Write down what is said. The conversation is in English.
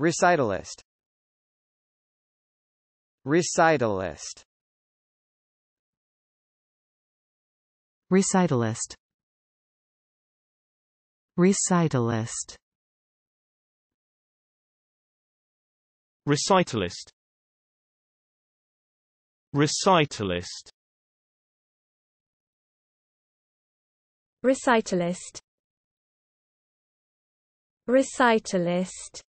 Recitalist Recitalist Recitalist Recitalist Recitalist Recitalist Recitalist Recitalist